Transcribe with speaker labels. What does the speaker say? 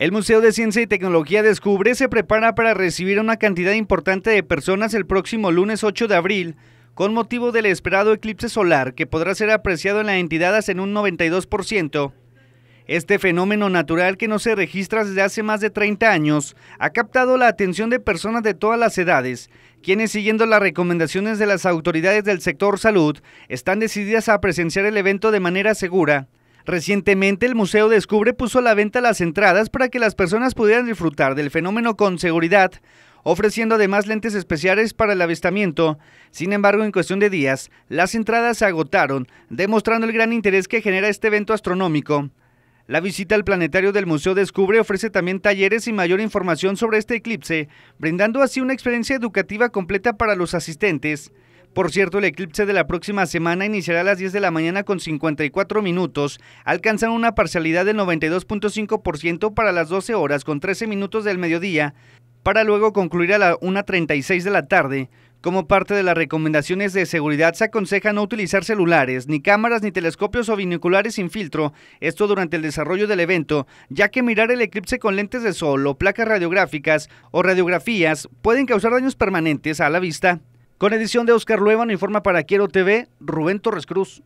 Speaker 1: El Museo de Ciencia y Tecnología Descubre se prepara para recibir una cantidad importante de personas el próximo lunes 8 de abril con motivo del esperado eclipse solar que podrá ser apreciado en la entidad hasta en un 92%. Este fenómeno natural que no se registra desde hace más de 30 años ha captado la atención de personas de todas las edades, quienes siguiendo las recomendaciones de las autoridades del sector salud están decididas a presenciar el evento de manera segura, Recientemente el Museo Descubre puso a la venta las entradas para que las personas pudieran disfrutar del fenómeno con seguridad, ofreciendo además lentes especiales para el avistamiento. Sin embargo, en cuestión de días, las entradas se agotaron, demostrando el gran interés que genera este evento astronómico. La visita al planetario del Museo Descubre ofrece también talleres y mayor información sobre este eclipse, brindando así una experiencia educativa completa para los asistentes. Por cierto, el eclipse de la próxima semana iniciará a las 10 de la mañana con 54 minutos, alcanzando una parcialidad del 92.5% para las 12 horas con 13 minutos del mediodía, para luego concluir a la 1.36 de la tarde. Como parte de las recomendaciones de seguridad se aconseja no utilizar celulares, ni cámaras, ni telescopios o binoculares sin filtro, esto durante el desarrollo del evento, ya que mirar el eclipse con lentes de sol o placas radiográficas o radiografías pueden causar daños permanentes a la vista. Con edición de Oscar Luevan, informa para Quiero TV, Rubén Torres Cruz.